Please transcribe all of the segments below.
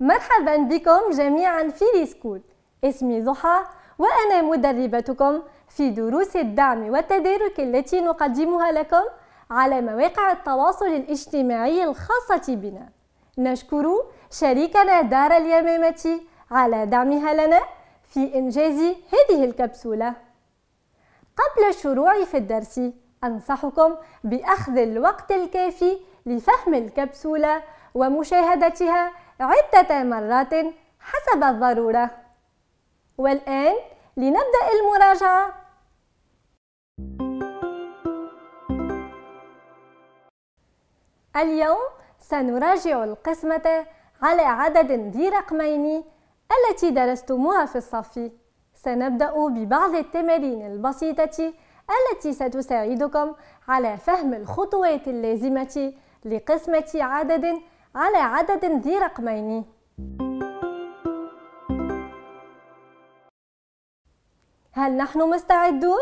مرحبا بكم جميعا في ريسكول اسمي ضحى وأنا مدربتكم في دروس الدعم والتدارك التي نقدمها لكم على مواقع التواصل الاجتماعي الخاصة بنا نشكر شريكنا دار اليمامة على دعمها لنا في إنجاز هذه الكبسولة قبل الشروع في الدرس أنصحكم بأخذ الوقت الكافي لفهم الكبسولة ومشاهدتها عدة مرات حسب الضرورة والآن لنبدأ المراجعة اليوم سنراجع القسمة على عدد ذي رقمين التي درستموها في الصف سنبدأ ببعض التمارين البسيطة التي ستساعدكم على فهم الخطوات اللازمة لقسمة عدد على عدد ذي رقمين هل نحن مستعدون؟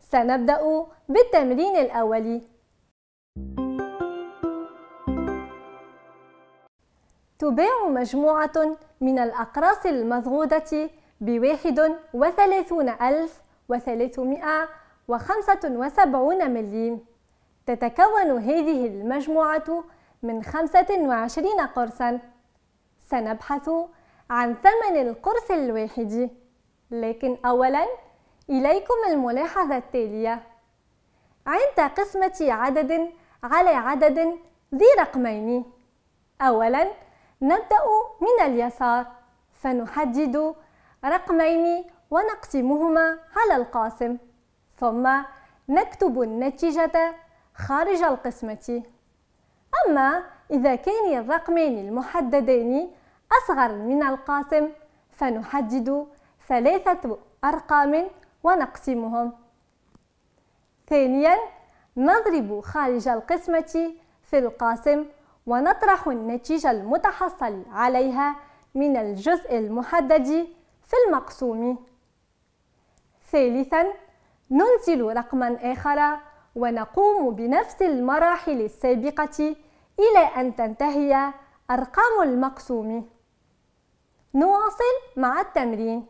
سنبدأ بالتمرين الأولي تباع مجموعة من الأقراص المضغوطة بواحد وثلاثون ألف وثلاثمائة وخمسة وسبعون مليم تتكون هذه المجموعة من 25 قرصا سنبحث عن ثمن القرص الواحد لكن أولا إليكم الملاحظة التالية عند قسمة عدد على عدد ذي رقمين أولا نبدأ من اليسار فنحدد رقمين ونقسمهما على القاسم ثم نكتب النتيجة خارج القسمة أما إذا كان الرقمين المحددين أصغر من القاسم فنحدد ثلاثة أرقام ونقسمهم ثانيا نضرب خارج القسمة في القاسم ونطرح النتيجة المتحصل عليها من الجزء المحدد في المقسوم ثالثا ننزل رقما آخر ونقوم بنفس المراحل السابقة إلى أن تنتهي أرقام المقسوم نواصل مع التمرين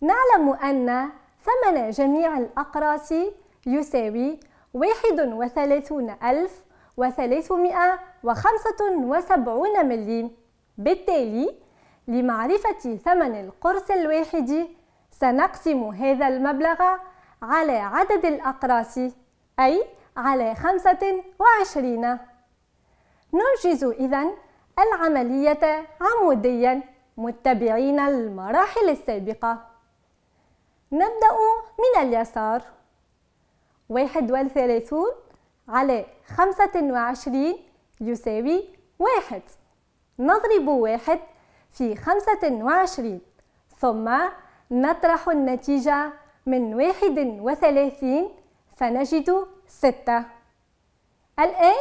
نعلم أن ثمن جميع الأقراص يساوي 31375 مليم بالتالي لمعرفة ثمن القرص الواحد سنقسم هذا المبلغ على عدد الأقراص أي على 25 ننجز إذا العملية عموديا متبعين المراحل السابقة نبدأ من اليسار واحد والثلاثون على خمسة وعشرين يساوي واحد نضرب واحد في خمسة وعشرين ثم نطرح النتيجة من واحد وثلاثين فنجد ستة الآن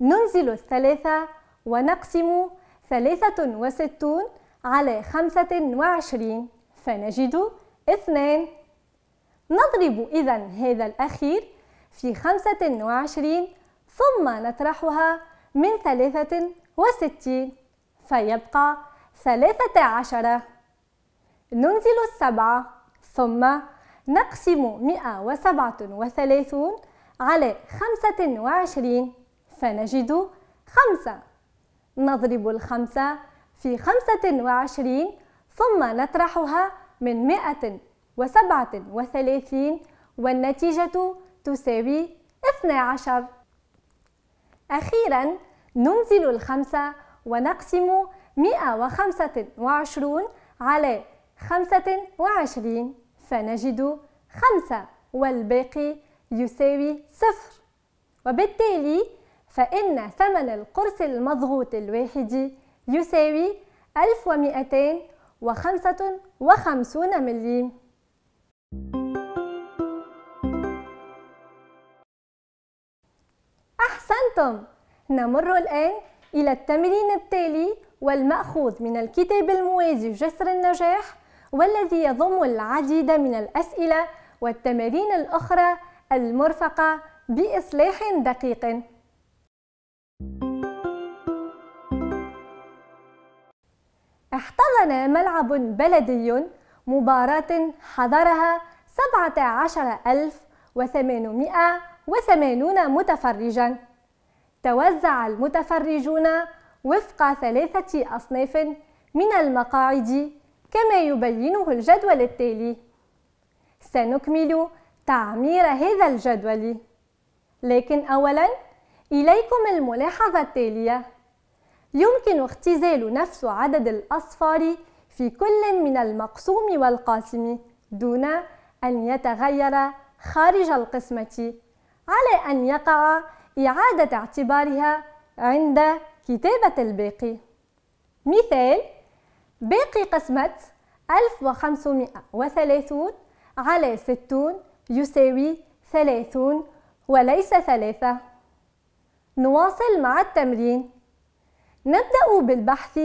ننزل الثلاثة ونقسم ثلاثة وستون على خمسة وعشرين فنجد اثنان نضرب إذا هذا الأخير في خمسة وعشرين ثم نطرحها من ثلاثة وستين فيبقى ثلاثة عشرة ننزل السبعة ثم نقسم مئة وسبعة وثلاثون على خمسة وعشرين فنجد خمسة نضرب الخمسة في خمسة وعشرين ثم نطرحها من مائة وسبعة وثلاثين والنتيجة تساوي اثنى عشر أخيرا ننزل الخمسة ونقسم مائة وخمسة وعشرون على خمسة وعشرين فنجد خمسة والباقي يساوي صفر وبالتالي فإن ثمن القرص المضغوط الواحد يساوي 1255 مليم أحسنتم! نمر الآن إلى التمرين التالي والمأخوذ من الكتاب الموازي جسر النجاح والذي يضم العديد من الأسئلة والتمارين الأخرى المرفقة بإصلاح دقيق احتضن ملعب بلدي مباراة حضرها 17880 متفرجا توزع المتفرجون وفق ثلاثة أصناف من المقاعد كما يبينه الجدول التالي سنكمل تعمير هذا الجدول لكن أولاً إليكم الملاحظة التالية يمكن اختزال نفس عدد الأصفار في كل من المقسوم والقاسم دون أن يتغير خارج القسمة على أن يقع إعادة اعتبارها عند كتابة الباقي مثال باقي قسمة 1530 على 60 يساوي 30 وليس 3 نواصل مع التمرين نبدأ بالبحث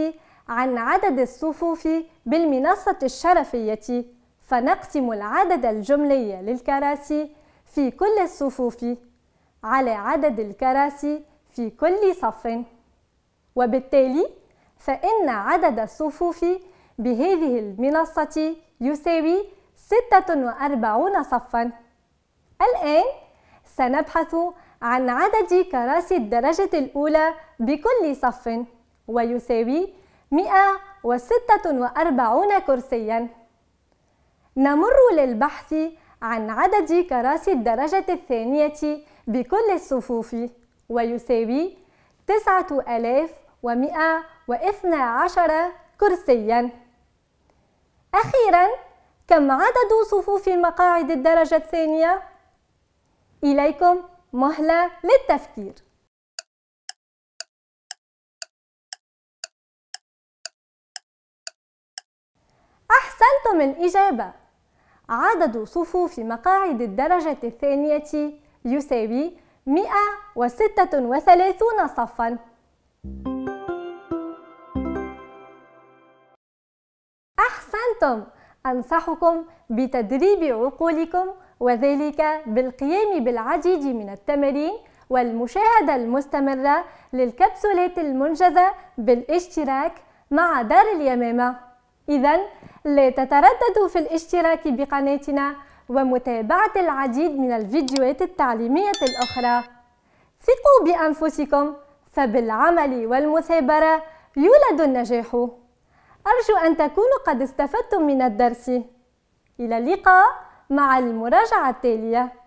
عن عدد الصفوف بالمنصة الشرفية فنقسم العدد الجملي للكراسي في كل الصفوف على عدد الكراسي في كل صف وبالتالي فإن عدد الصفوف بهذه المنصة يساوي 46 صفاً الآن سنبحث عن عدد كراسي الدرجة الأولى بكل صف ويساوي 146 كرسياً نمر للبحث عن عدد كراسي الدرجة الثانية بكل الصفوف ويساوي 9112 كرسياً أخيراً كم عدد صفوف مقاعد الدرجة الثانية؟ إليكم مهلة للتفكير أحسنتم الإجابة عدد صفوف مقاعد الدرجة الثانية يساوي 136 صفاً أحسنتم أنصحكم بتدريب عقولكم وذلك بالقيام بالعديد من التمارين والمشاهدة المستمرة للكبسولات المنجزة بالاشتراك مع دار اليمامة إذا لا تترددوا في الاشتراك بقناتنا ومتابعة العديد من الفيديوهات التعليمية الأخرى ثقوا بأنفسكم فبالعمل والمثابرة يولد النجاح أرجو أن تكونوا قد استفدتم من الدرس إلى اللقاء مع المراجعة التالية